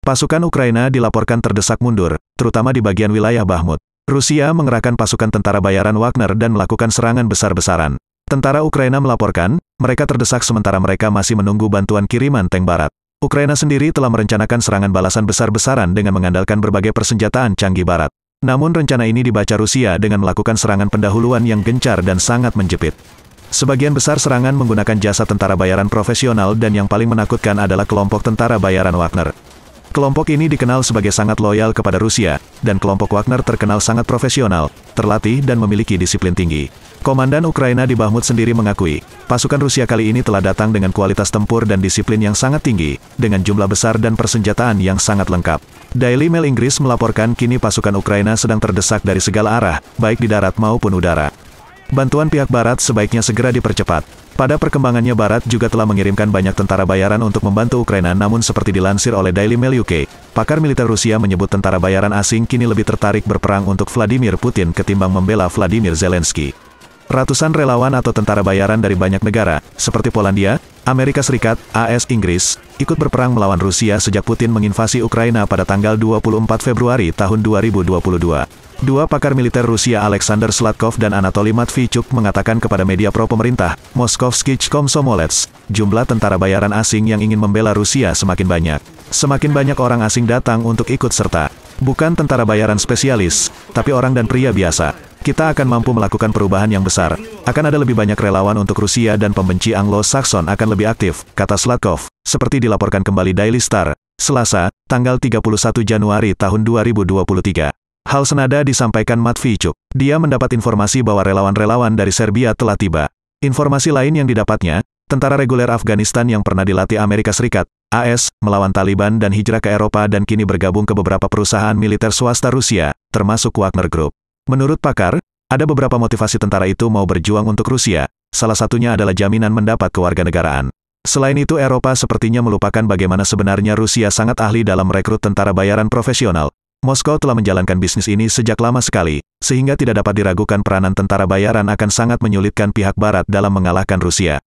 Pasukan Ukraina dilaporkan terdesak mundur, terutama di bagian wilayah Bahmut. Rusia mengerahkan pasukan tentara bayaran Wagner dan melakukan serangan besar-besaran. Tentara Ukraina melaporkan, mereka terdesak sementara mereka masih menunggu bantuan kiriman tank barat. Ukraina sendiri telah merencanakan serangan balasan besar-besaran dengan mengandalkan berbagai persenjataan canggih barat. Namun rencana ini dibaca Rusia dengan melakukan serangan pendahuluan yang gencar dan sangat menjepit. Sebagian besar serangan menggunakan jasa tentara bayaran profesional dan yang paling menakutkan adalah kelompok tentara bayaran Wagner. Kelompok ini dikenal sebagai sangat loyal kepada Rusia, dan kelompok Wagner terkenal sangat profesional, terlatih dan memiliki disiplin tinggi. Komandan Ukraina di Bahmut sendiri mengakui, pasukan Rusia kali ini telah datang dengan kualitas tempur dan disiplin yang sangat tinggi, dengan jumlah besar dan persenjataan yang sangat lengkap. Daily Mail Inggris melaporkan kini pasukan Ukraina sedang terdesak dari segala arah, baik di darat maupun udara. Bantuan pihak Barat sebaiknya segera dipercepat. Pada perkembangannya Barat juga telah mengirimkan banyak tentara bayaran untuk membantu Ukraina namun seperti dilansir oleh Daily Mail UK, pakar militer Rusia menyebut tentara bayaran asing kini lebih tertarik berperang untuk Vladimir Putin ketimbang membela Vladimir Zelensky. Ratusan relawan atau tentara bayaran dari banyak negara, seperti Polandia, Amerika Serikat, AS Inggris, ikut berperang melawan Rusia sejak Putin menginvasi Ukraina pada tanggal 24 Februari tahun 2022. Dua pakar militer Rusia Alexander Slatkov dan Anatoly Matvichuk mengatakan kepada media pro-pemerintah, Moskovsky Komsomolets, jumlah tentara bayaran asing yang ingin membela Rusia semakin banyak. Semakin banyak orang asing datang untuk ikut serta. Bukan tentara bayaran spesialis, tapi orang dan pria biasa. Kita akan mampu melakukan perubahan yang besar. Akan ada lebih banyak relawan untuk Rusia dan pembenci Anglo-Saxon akan lebih aktif, kata Slatkov. Seperti dilaporkan kembali Daily Star, Selasa, tanggal 31 Januari tahun 2023. Hal senada disampaikan Matvichuk. Dia mendapat informasi bahwa relawan-relawan dari Serbia telah tiba. Informasi lain yang didapatnya, tentara reguler Afghanistan yang pernah dilatih Amerika Serikat, AS, melawan Taliban dan hijrah ke Eropa dan kini bergabung ke beberapa perusahaan militer swasta Rusia, termasuk Wagner Group. Menurut pakar, ada beberapa motivasi tentara itu mau berjuang untuk Rusia, salah satunya adalah jaminan mendapat kewarganegaraan. Selain itu, Eropa sepertinya melupakan bagaimana sebenarnya Rusia sangat ahli dalam rekrut tentara bayaran profesional, Moskow telah menjalankan bisnis ini sejak lama sekali, sehingga tidak dapat diragukan peranan tentara bayaran akan sangat menyulitkan pihak barat dalam mengalahkan Rusia.